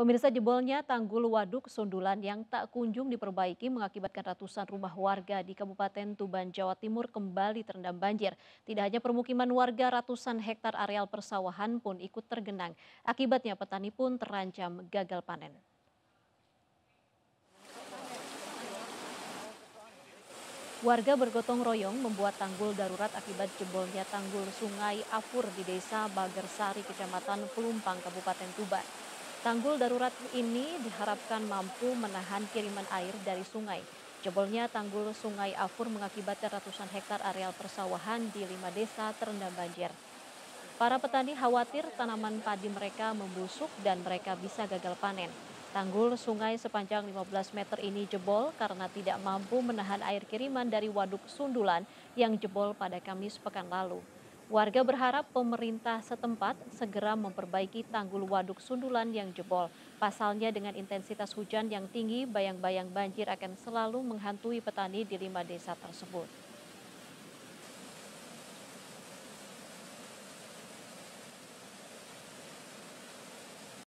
Pemirsa jebolnya tanggul waduk Sundulan yang tak kunjung diperbaiki mengakibatkan ratusan rumah warga di Kabupaten Tuban, Jawa Timur kembali terendam banjir. Tidak hanya permukiman warga, ratusan hektar areal persawahan pun ikut tergenang. Akibatnya petani pun terancam gagal panen. Warga bergotong royong membuat tanggul darurat akibat jebolnya tanggul sungai Apur di desa Bagersari, Kecamatan Pelumpang, Kabupaten Tuban. Tanggul darurat ini diharapkan mampu menahan kiriman air dari sungai. Jebolnya tanggul sungai Afur mengakibatkan ratusan hektar areal persawahan di lima desa terendam banjir. Para petani khawatir tanaman padi mereka membusuk dan mereka bisa gagal panen. Tanggul sungai sepanjang 15 meter ini jebol karena tidak mampu menahan air kiriman dari waduk Sundulan yang jebol pada Kamis pekan lalu. Warga berharap pemerintah setempat segera memperbaiki tanggul waduk sundulan yang jebol. Pasalnya dengan intensitas hujan yang tinggi, bayang-bayang banjir akan selalu menghantui petani di lima desa tersebut.